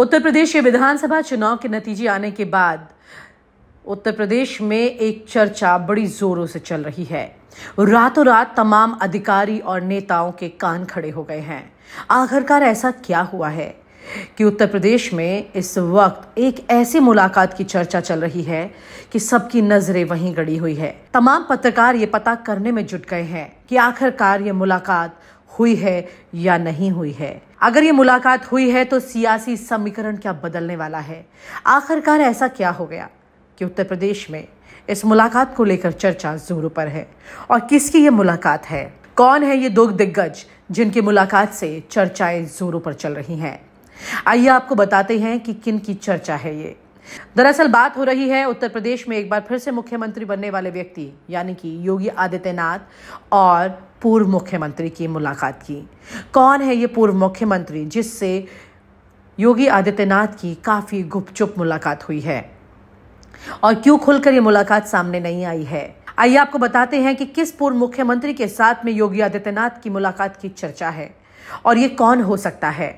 उत्तर प्रदेश के विधानसभा चुनाव के नतीजे आने के बाद उत्तर प्रदेश में एक चर्चा बड़ी जोरों से चल रही है रातों रात तमाम अधिकारी और नेताओं के कान खड़े हो गए हैं आखिरकार ऐसा क्या हुआ है कि उत्तर प्रदेश में इस वक्त एक ऐसी मुलाकात की चर्चा चल रही है कि सबकी नजरें वहीं गड़ी हुई है तमाम पत्रकार ये पता करने में जुट गए हैं कि आखिरकार ये मुलाकात हुई है या नहीं हुई है अगर ये मुलाकात हुई है तो सियासी समीकरण क्या बदलने वाला है आखिरकार ऐसा क्या हो गया कि उत्तर प्रदेश में इस मुलाकात को लेकर चर्चा जोरों पर है और किसकी ये मुलाकात है कौन है ये दो दिग्गज जिनकी मुलाकात से चर्चाएं जोरों पर चल रही हैं आइए आपको बताते हैं कि किन की चर्चा है ये दरअसल बात हो रही है उत्तर प्रदेश में एक बार फिर से मुख्यमंत्री बनने वाले व्यक्ति यानी कि योगी आदित्यनाथ और पूर्व मुख्यमंत्री की मुलाकात की कौन है ये पूर्व मुख्यमंत्री जिससे योगी आदित्यनाथ की काफ़ी गुपचुप मुलाकात हुई है और क्यों खुलकर ये मुलाकात सामने नहीं आई है आइए आपको बताते हैं कि किस पूर्व मुख्यमंत्री के साथ में योगी आदित्यनाथ की मुलाकात की चर्चा है और ये कौन हो सकता है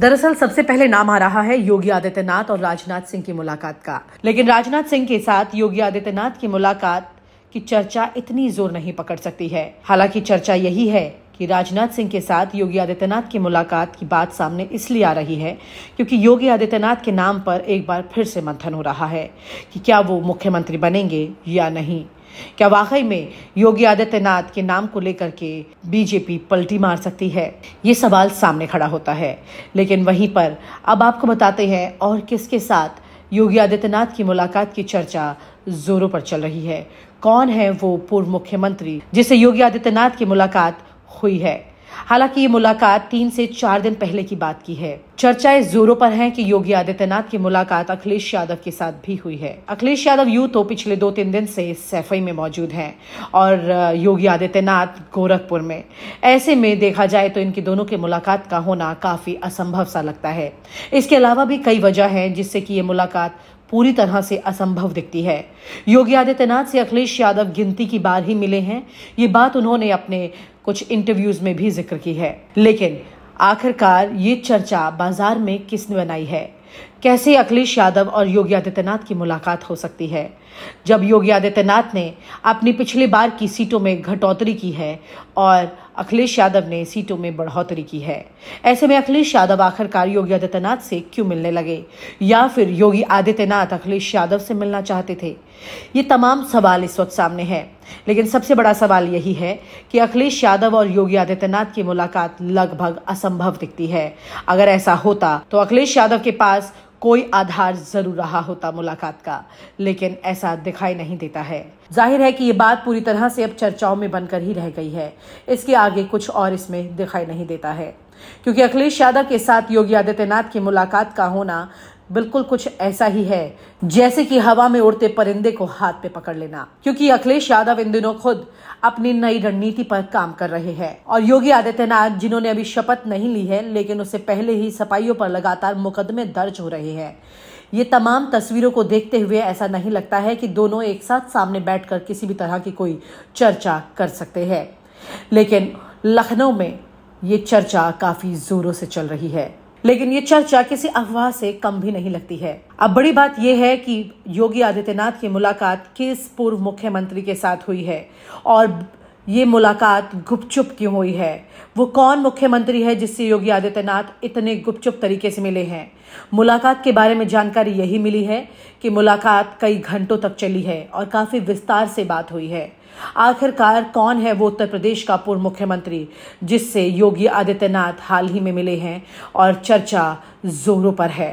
दरअसल सबसे पहले नाम आ रहा है योगी आदित्यनाथ और राजनाथ सिंह की मुलाकात का लेकिन राजनाथ सिंह के साथ योगी आदित्यनाथ की मुलाकात की चर्चा इतनी जोर नहीं पकड़ सकती है हालांकि चर्चा यही है कि राजनाथ सिंह के साथ योगी आदित्यनाथ की मुलाकात की बात सामने इसलिए आ रही है क्योंकि योगी आदित्यनाथ के नाम पर एक बार फिर से मंथन हो रहा है कि क्या वो मुख्यमंत्री बनेंगे या नहीं क्या वाकई में योगी आदित्यनाथ के नाम को लेकर के बीजेपी पलटी मार सकती है ये सवाल सामने खड़ा होता है लेकिन वहीं पर अब आपको बताते हैं और किसके साथ योगी आदित्यनाथ की मुलाकात की चर्चा जोरों पर चल रही है कौन है वो पूर्व मुख्यमंत्री जिसे योगी आदित्यनाथ की मुलाकात हुई है हालांकि ये मुलाकात तीन से चार दिन पहले की बात की है चर्चाएं जोरों पर हैं कि योगी आदित्यनाथ की मुलाकात अखिलेश यादव के साथ भी हुई है अखिलेश यादव यू तो पिछले दो तीन दिन से सैफई में मौजूद हैं और योगी आदित्यनाथ गोरखपुर में ऐसे में देखा जाए तो इनकी दोनों की मुलाकात का होना काफी असंभव सा लगता है इसके अलावा भी कई वजह है जिससे कि ये मुलाकात पूरी तरह से असंभव दिखती है योगी आदित्यनाथ से अखिलेश यादव गिनती की बार ही मिले हैं ये बात उन्होंने अपने कुछ इंटरव्यूज में भी जिक्र की है लेकिन आखिरकार ये चर्चा बाजार में किसने बनाई है कैसे अखिलेश यादव और योगी आदित्यनाथ की मुलाकात हो सकती है जब योगी आदित्यनाथ ने अपनी पिछली बार की सीटों में घटौतरी की है और अखिलेश यादव ने सीटों में बढ़ोतरी की है ऐसे में अखिलेश यादव आखिरकार योगी आदित्यनाथ से क्यों मिलने लगे या फिर योगी आदित्यनाथ अखिलेश यादव से मिलना चाहते थे ये तमाम सवाल इस वक्त सामने हैं लेकिन सबसे बड़ा सवाल यही है कि अखिलेश यादव और योगी आदित्यनाथ की मुलाकात लगभग असंभव दिखती है अगर ऐसा होता तो अखिलेश यादव के पास कोई आधार जरूर रहा होता मुलाकात का लेकिन ऐसा दिखाई नहीं देता है जाहिर है कि ये बात पूरी तरह से अब चर्चाओं में बनकर ही रह गई है इसके आगे कुछ और इसमें दिखाई नहीं देता है क्योंकि अखिलेश यादव के साथ योगी आदित्यनाथ की मुलाकात का होना बिल्कुल कुछ ऐसा ही है जैसे कि हवा में उड़ते परिंदे को हाथ पे पकड़ लेना क्योंकि अखिलेश यादव इन दिनों खुद अपनी नई रणनीति पर काम कर रहे हैं और योगी आदित्यनाथ जिन्होंने अभी शपथ नहीं ली है लेकिन उससे पहले ही सफाइयों पर लगातार मुकदमे दर्ज हो रहे हैं ये तमाम तस्वीरों को देखते हुए ऐसा नहीं लगता है कि दोनों एक साथ सामने बैठकर किसी भी तरह की कोई चर्चा कर सकते हैं लेकिन लखनऊ में ये चर्चा काफी जोरों से चल रही है लेकिन ये चर्चा किसी अफवाह से कम भी नहीं लगती है अब बड़ी बात यह है कि योगी आदित्यनाथ की मुलाकात किस पूर्व मुख्यमंत्री के साथ हुई है और ये मुलाकात गुपचुप क्यों हुई है वो कौन मुख्यमंत्री है जिससे योगी आदित्यनाथ इतने गुपचुप तरीके से मिले हैं मुलाकात के बारे में जानकारी यही मिली है कि मुलाकात कई घंटों तक चली है और काफ़ी विस्तार से बात हुई है आखिरकार कौन है वो उत्तर प्रदेश का पूर्व मुख्यमंत्री जिससे योगी आदित्यनाथ हाल ही में मिले हैं और चर्चा जोरों पर है